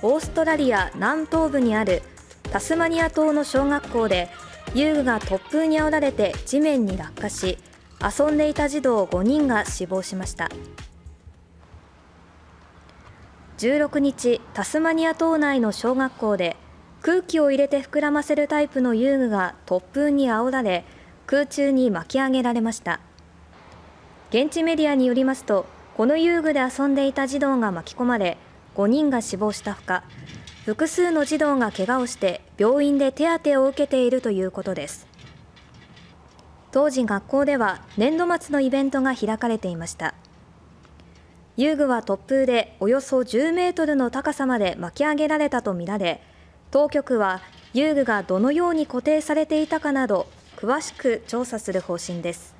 オーストラリア南東部にあるタスマニア島の小学校で遊具が突風にあおられて地面に落下し遊んでいた児童5人が死亡しました16日タスマニア島内の小学校で空気を入れて膨らませるタイプの遊具が突風にあおられ空中に巻き上げられました現地メディアによりますとこの遊具で遊んでいた児童が巻き込まれ5人が死亡したほか複数の児童がけがをして病院で手当てを受けているということです当時学校では年度末のイベントが開かれていました遊具は突風でおよそ10メートルの高さまで巻き上げられたとみられ当局は遊具がどのように固定されていたかなど詳しく調査する方針です